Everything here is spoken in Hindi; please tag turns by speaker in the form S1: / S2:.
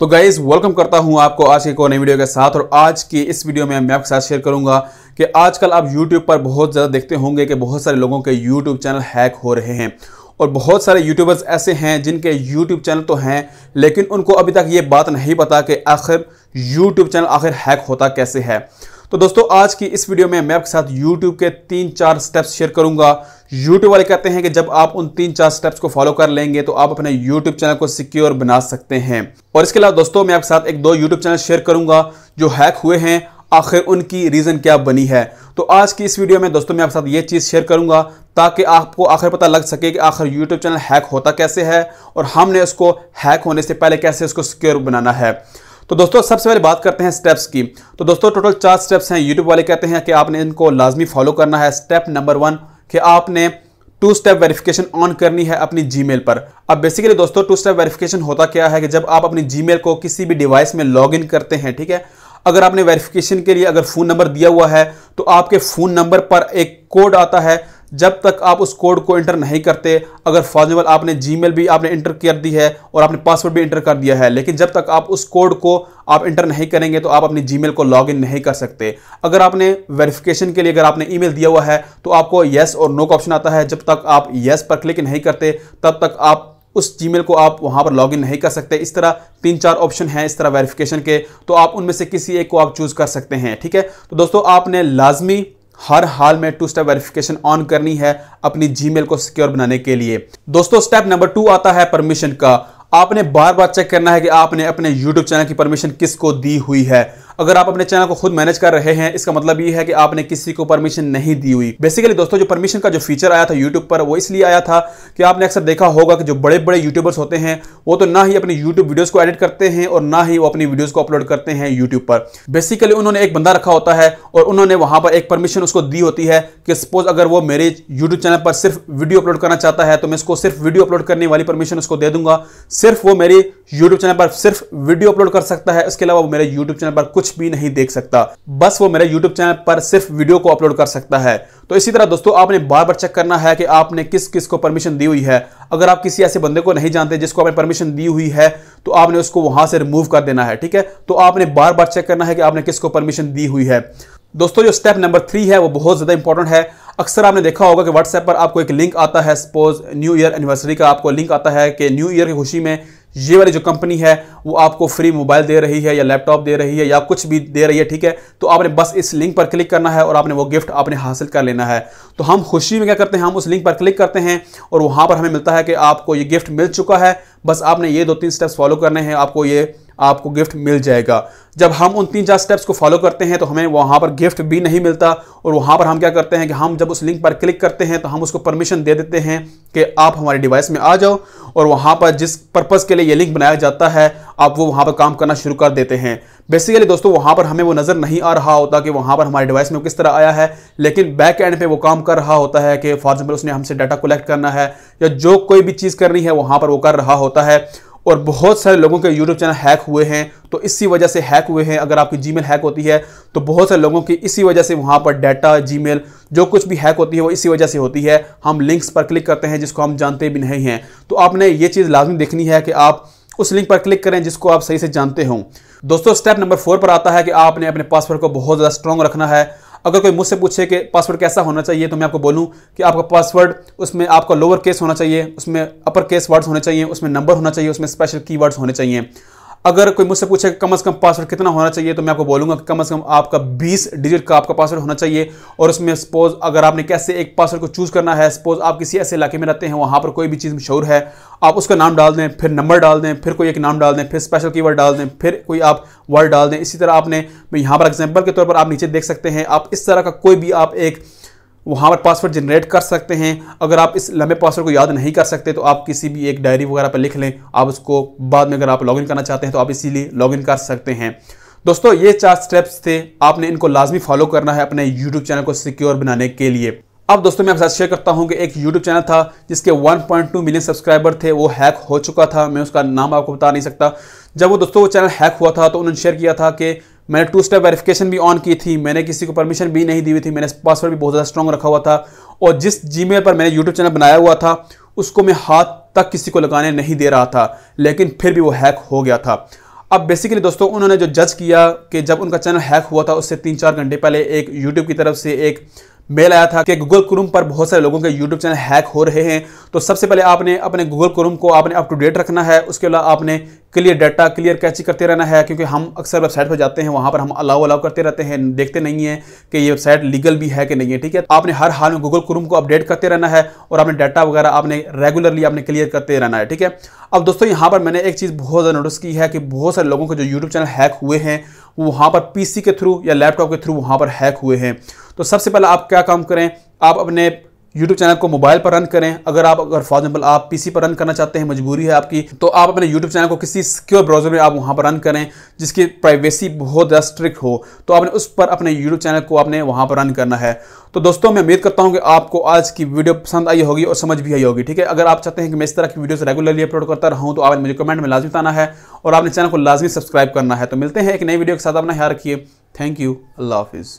S1: तो गाइज वेलकम करता हूं आपको आज के एक नई वीडियो के साथ और आज की इस वीडियो में मैं आपके साथ शेयर करूंगा कि आजकल आप YouTube पर बहुत ज़्यादा देखते होंगे कि बहुत सारे लोगों के YouTube चैनल हैक हो रहे हैं और बहुत सारे यूट्यूबर्स ऐसे हैं जिनके यूट्यूब चैनल तो हैं लेकिन उनको अभी तक ये बात नहीं पता कि आखिर यूट्यूब चैनल आखिर हैक होता कैसे है तो दोस्तों आज की इस वीडियो में मैं आपके साथ YouTube के तीन चार स्टेप्स शेयर करूंगा YouTube वाले कहते हैं कि जब आप उन तीन चार स्टेप्स को फॉलो कर लेंगे तो आप अपने YouTube चैनल को सिक्योर बना सकते हैं और इसके अलावा दोस्तों मैं आपके साथ एक दो YouTube चैनल शेयर करूंगा जो हैक हुए हैं आखिर उनकी रीज़न क्या बनी है तो आज की इस वीडियो में दोस्तों मैं आपके साथ ये चीज़ शेयर करूंगा ताकि आपको आखिर पता लग सके कि आखिर YouTube चैनल हैक होता कैसे है और हमने उसको हैक होने से पहले कैसे उसको सिक्योर बनाना है तो दोस्तों सबसे पहले बात करते हैं स्टेप्स की तो दोस्तों टोटल चार स्टेप्स हैं यूट्यूब वाले कहते हैं कि आपने इनको लाजमी फॉलो करना है स्टेप नंबर वन कि आपने टू स्टेप वेरिफिकेशन ऑन करनी है अपनी जी पर अब बेसिकली दोस्तों टू स्टेप वेरिफिकेशन होता क्या है कि जब आप अपनी जीमेल को किसी भी डिवाइस में लॉग इन करते हैं ठीक है अगर आपने वेरिफिकेशन के लिए अगर फ़ोन नंबर दिया हुआ है तो आपके फ़ोन नंबर पर एक कोड आता है जब तक आप उस कोड को इंटर नहीं करते अगर फॉर एग्जाम्पल आपने मेल भी आपने इंटर कर दी है और आपने पासवर्ड भी इंटर कर दिया है लेकिन जब तक आप उस कोड को आप इंटर नहीं करेंगे तो आप अपनी मेल को लॉगिन नहीं कर सकते अगर आपने वेरिफिकेशन के लिए अगर आपने ईमेल दिया हुआ है तो आपको येस और नो का ऑप्शन आता है जब तक आप येस पर क्लिक नहीं करते तब तक आप उस मेल को आप वहाँ पर लॉगिन नहीं कर सकते इस तरह तीन चार ऑप्शन हैं इस तरह वेरिफिकेशन के तो आप उनमें से किसी एक को आप चूज कर सकते हैं ठीक है तो दोस्तों आपने लाजमी हर हाल में टू स्टेप वेरिफिकेशन ऑन करनी है अपनी जीमेल को सिक्योर बनाने के लिए दोस्तों स्टेप नंबर टू आता है परमिशन का आपने बार बार चेक करना है कि आपने अपने यूट्यूब चैनल की परमिशन किसको दी हुई है अगर आप अपने चैनल को खुद मैनेज कर रहे हैं इसका मतलब यह है कि आपने किसी को परमिशन नहीं दी हुई बेसिकली दोस्तों जो परमिशन का जो फीचर आया था यूट्यूब पर वो इसलिए आया था कि आपने अक्सर देखा होगा कि जो बड़े बड़े यूट्यूबर्स होते हैं वो तो ना ही अपनी यूट्यूब वीडियोज़ को एडिट करते हैं और ना ही वो अपनी वीडियोज़ को अपलोड करते हैं यूट्यूब पर बेसिकली उन्होंने एक बंदा रखा होता है और उन्होंने वहां पर एक परमिशन उसको दी होती है कि सपोज अगर वो मेरे यूट्यूब चैनल पर सिर्फ वीडियो अपलोड करना चाहता है तो मैं इसको सिर्फ वीडियो अपलोड करने वाली परमिशन उसको दे दूंगा सिर्फ वो मेरे यूट्यूब चैनल पर सिर्फ वीडियो अपलोड कर सकता है इसके अलावा वो मेरे यूट्यूब चैनल पर कुछ कुछ भी नहीं देख सकता बस वो मेरे यूट्यूब चैनल पर सिर्फ वीडियो को अपलोड कर सकता है तो इसी तरह दोस्तों आपने बार बार चेक करना है कि आपने किस किस को परमिशन दी हुई है अगर आप किसी ऐसे बंदे को नहीं जानते जिसको आपने परमिशन दी हुई है तो आपने उसको वहां से रिमूव कर देना है ठीक है तो आपने बार बार चेक करना है कि आपने किसको परमिशन दी हुई है दोस्तों जो स्टेप नंबर थ्री है वो बहुत ज़्यादा इंपॉर्टेंट है अक्सर आपने देखा होगा कि व्हाट्सएप पर आपको एक लिंक आता है सपोज न्यू ईयर एनिवर्सरी का आपको लिंक आता है कि न्यू ईयर की खुशी में ये वाली जो कंपनी है वो आपको फ्री मोबाइल दे रही है या लैपटॉप दे रही है या कुछ भी दे रही है ठीक है तो आपने बस इस लिंक पर क्लिक करना है और आपने वो गिफ्ट आपने हासिल कर लेना है तो हम खुशी में क्या करते हैं हम उस लिंक पर क्लिक करते हैं और वहाँ पर हमें मिलता है कि आपको ये गिफ्ट मिल चुका है बस आपने ये दो तीन स्टेप्स फॉलो करने हैं आपको ये आपको गिफ्ट मिल जाएगा जब हम उन तीन चार स्टेप्स को फॉलो करते हैं तो हमें वहाँ पर गिफ्ट भी नहीं मिलता और वहाँ पर हम क्या करते हैं कि हम जब उस लिंक पर क्लिक करते हैं तो हम उसको परमिशन दे देते हैं कि आप हमारे डिवाइस में आ जाओ और वहाँ पर जिस पर्पज़ के लिए ये लिंक बनाया जाता है आप वो वहाँ पर काम करना शुरू कर देते हैं बेसिकली दोस्तों वहाँ पर हमें वो नज़र नहीं आ रहा होता कि वहाँ पर हमारे डिवाइस में किस तरह आया है लेकिन बैक एंड पे वो काम कर रहा होता है कि फॉर एग्जाम्पल उसने हमसे डाटा कलेक्ट करना है या जो कोई भी चीज़ करनी है वहाँ पर वो कर रहा होता है और बहुत सारे लोगों के यूट्यूब चैनल हैक हुए हैं तो इसी वजह से हैक हुए हैं अगर आपकी जीमेल हैक होती है तो बहुत सारे लोगों की इसी वजह से वहाँ पर डाटा जीमेल जो कुछ भी हैक होती है वो इसी वजह से होती है हम लिंक्स पर क्लिक करते हैं जिसको हम जानते भी नहीं हैं तो आपने ये चीज़ लाजमी देखनी है कि आप उस लिंक पर क्लिक करें जिसको आप सही से जानते हों दोस्तों स्टेप नंबर फोर पर आता है कि आपने अपने पासवर्ड को बहुत ज़्यादा स्ट्रॉन्ग रखना है अगर कोई मुझसे पूछे कि पासवर्ड कैसा होना चाहिए तो मैं आपको बोलूँ कि आपका पासवर्ड उसमें आपका लोअर केस होना चाहिए उसमें अपर केस वर्ड्स होने चाहिए उसमें नंबर होना चाहिए उसमें स्पेशल की होने चाहिए अगर कोई मुझसे पूछे कम अज़ कम पासवर्ड कितना होना चाहिए तो मैं आपको बोलूंगा कम अज़ कम आपका बीस डिजिट का आपका पासवर्ड होना चाहिए और उसमें सपोज अगर आपने कैसे एक पासवर्ड को चूज़ करना है सपोज आप किसी ऐसे इलाके में रहते हैं वहाँ पर कोई भी चीज़ मशहूर है आप उसका नाम डाल दें फिर नंबर डाल दें फिर कोई एक नाम डाल दें फिर स्पेशल की डाल दें फिर कोई आप वर्ड डाल दें इसी तरह आपने यहाँ पर एग्जाम्पल के तौर पर आप नीचे देख सकते हैं आप इस तरह का कोई भी आप एक वहाँ पर पासवर्ड जनरेट कर सकते हैं अगर आप इस लंबे पासवर्ड को याद नहीं कर सकते तो आप किसी भी एक डायरी वगैरह पर लिख लें आप उसको बाद में अगर आप लॉगिन करना चाहते हैं तो आप इसीलिए लॉगिन कर सकते हैं दोस्तों ये चार स्टेप्स थे आपने इनको लाजमी फॉलो करना है अपने यूट्यूब चैनल को सिक्योर बनाने के लिए अब दोस्तों मैं आपके साथ शेयर करता हूं कि एक YouTube चैनल था जिसके 1.2 मिलियन सब्सक्राइबर थे वो हैक हो चुका था मैं उसका नाम आपको बता नहीं सकता जब वो दोस्तों वो चैनल हैक हुआ था तो उन्होंने शेयर किया था कि मैंने टू स्टेप वेरिफिकेशन भी ऑन की थी मैंने किसी को परमिशन भी नहीं दी हुई थी मैंने पासवर्ड भी बहुत ज़्यादा स्ट्रॉन्ग रखा हुआ था और जिस जी पर मैंने यूट्यूब चैनल बनाया हुआ था उसको मैं हाथ तक किसी को लगाने नहीं दे रहा था लेकिन फिर भी वो हैक हो गया था अब बेसिकली दोस्तों उन्होंने जो जज किया कि जब उनका चैनल हैक हुआ था उससे तीन चार घंटे पहले एक यूट्यूब की तरफ से एक मेल आया था कि गूगल क्रोम पर बहुत सारे लोगों के यूट्यूब चैनल हैक हो रहे हैं तो सबसे पहले आपने अपने गूगल क्रोम को आपने अप टू डेट रखना है उसके अलावा आपने क्लियर डाटा क्लियर कैची करते रहना है क्योंकि हम अक्सर वेबसाइट पर जाते हैं वहाँ पर हम अलाउ अलाउ करते रहते हैं देखते नहीं है कि ये वेबसाइट लीगल भी है कि नहीं है ठीक है आपने हर हाल में गूगल क्रूम को अपडेट करते रहना है और आपने डाटा वगैरह आपने रेगुलरली आपने क्लियर करते रहना है ठीक है अब दोस्तों यहाँ पर मैंने एक चीज़ बहुत ज़्यादा नोटिस की है कि बहुत सारे लोगों के जो यूट्यूब चैनल हैक हुए हैं वो वहाँ पर पी के थ्रू या लैपटॉप के थ्रू वहाँ पर हैक हुए हैं तो सबसे पहले आप क्या काम करें आप अपने यूट्यूब चैनल को मोबाइल पर रन करें अगर आप अगर फॉर एग्जाम्पल आप पीसी पर रन करना चाहते हैं मजबूरी है आपकी तो आप अपने यूट्यूब चैनल को किसी सिक्योर ब्राउजर में आप वहां पर रन करें जिसकी प्राइवेसी बहुत ज़्यादा स्ट्रिक्ट हो तो आपने उस पर अपने यूट्यूब चैनल को आपने वहाँ पर रन करना है तो दोस्तों मैं उम्मीद करता हूँ कि आपको आज की वीडियो पसंद आई होगी और समझ भी आई होगी ठीक है अगर आप चाहते हैं कि मैं इस तरह की वीडियोस रेगुलरली अपलोड करता रहूँ तो आपने मुझे कमेंट में लाजमी बताना है और आपने चैनल को लाजमी सब्सक्राइब करना है तो मिलते हैं एक नई वीडियो के साथ अपना ख्याल रखिए थैंक यू अल्लाह हाफिज़